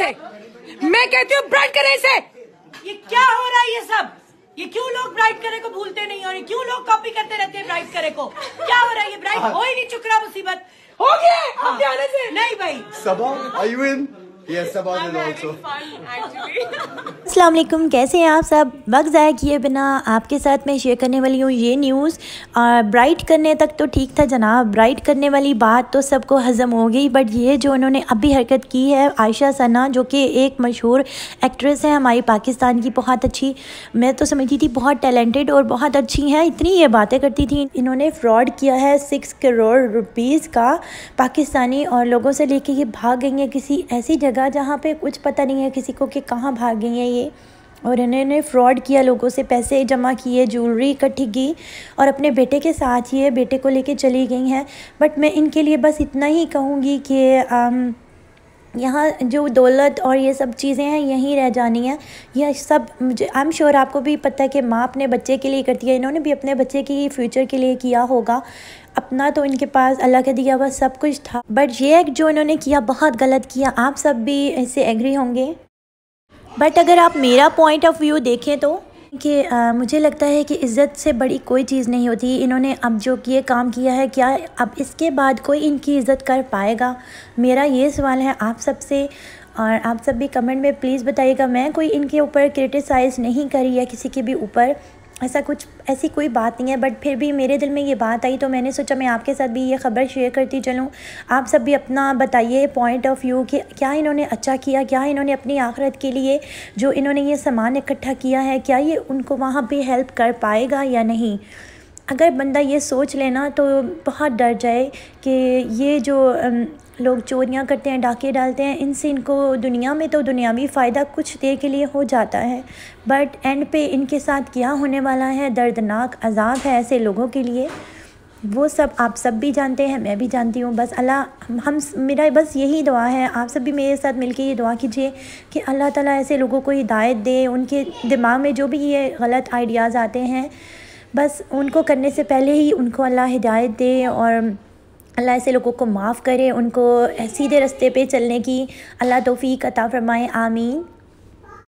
से मैं कहती हूँ ब्राइट करे इसे ये क्या हो रहा है ये सब ये क्यों लोग ब्राइट करे को भूलते नहीं और रहे क्यों लोग कॉपी करते रहते हैं ब्राइट करे को क्या हो रहा है ये ब्राइट हाँ। हो ही नहीं चुक रहा मुसीबत हो गया हाँ। नहीं भाई सबा आई विन सबा वालेकुम कैसे हैं आप सब वक्त ज़ाया किए बिना आपके साथ मैं शेयर करने वाली हूँ ये न्यूज़ और ब्राइट करने तक तो ठीक था जनाब ब्राइट करने वाली बात तो सबको हज़म हो गई बट ये जो उन्होंने अभी हरकत की है आयशा सना जो कि एक मशहूर एक्ट्रेस है हमारी पाकिस्तान की बहुत अच्छी मैं तो समझती थी बहुत टैलेंटेड और बहुत अच्छी हैं इतनी ये बातें करती थी इन्होंने फ्रॉड किया है सिक्स करोड़ रुपीज़ का पाकिस्तानी और लोगों से लेके ये भाग गई हैं किसी ऐसी जगह जहाँ पर कुछ पता नहीं है किसी सीखो कि कहाँ भाग गई हैं ये और इन्होंने फ्रॉड किया लोगों से पैसे जमा किए ज्वेलरी इकट्ठी की और अपने बेटे के साथ ही बेटे को लेके चली गई हैं बट मैं इनके लिए बस इतना ही कहूँगी कि um, यहाँ जो दौलत और ये सब चीज़ें हैं यहीं रह जानी है यह सब आई एम श्योर आपको भी पता है कि माँ अपने बच्चे के लिए करती है इन्होंने भी अपने बच्चे की फ्यूचर के लिए किया होगा अपना तो इनके पास अल्लाह का दिया हुआ सब कुछ था बट ये एक्ट जो इन्होंने किया बहुत गलत किया आप सब भी इससे एग्री होंगे बट अगर आप मेरा पॉइंट ऑफ व्यू देखें तो कि आ, मुझे लगता है कि इज़्ज़त से बड़ी कोई चीज़ नहीं होती इन्होंने अब जो ये काम किया है क्या अब इसके बाद कोई इनकी इज़्ज़त कर पाएगा मेरा ये सवाल है आप सबसे और आप सब भी कमेंट में प्लीज़ बताइएगा मैं कोई इनके ऊपर क्रिटिसाइज़ नहीं करी या किसी के भी ऊपर ऐसा कुछ ऐसी कोई बात नहीं है बट फिर भी मेरे दिल में ये बात आई तो मैंने सोचा मैं आपके साथ भी ये ख़बर शेयर करती चलूँ आप सब भी अपना बताइए पॉइंट ऑफ व्यू कि क्या इन्होंने अच्छा किया क्या इन्होंने अपनी आखरत के लिए जो इन्होंने ये सामान इकट्ठा किया है क्या ये उनको वहाँ पे हेल्प कर पाएगा या नहीं अगर बंदा ये सोच लेना तो बहुत डर जाए कि ये जो लोग चोरियां करते हैं डाके डालते हैं इनसे इनको दुनिया में तो दुनियावी फ़ायदा कुछ देर के लिए हो जाता है बट एंड पे इनके साथ क्या होने वाला है दर्दनाक अजाब है ऐसे लोगों के लिए वो सब आप सब भी जानते हैं मैं भी जानती हूँ बस अल्लाह हम मेरा बस यही दुआ है आप सब भी मेरे साथ मिलके ये दुआ कीजिए कि अल्लाह ताला ऐसे लोगों को हिदायत दे उनके दिमाग में जो भी ये गलत आइडियाज़ आते हैं बस उनको करने से पहले ही उनको अल्लाह हिदायत दे और अल्लाह ऐसे लोगों को माफ़ करे उनको सीधे रस्ते पे चलने की अल्लाह तोफ़ी कता फ़रमाए आमीन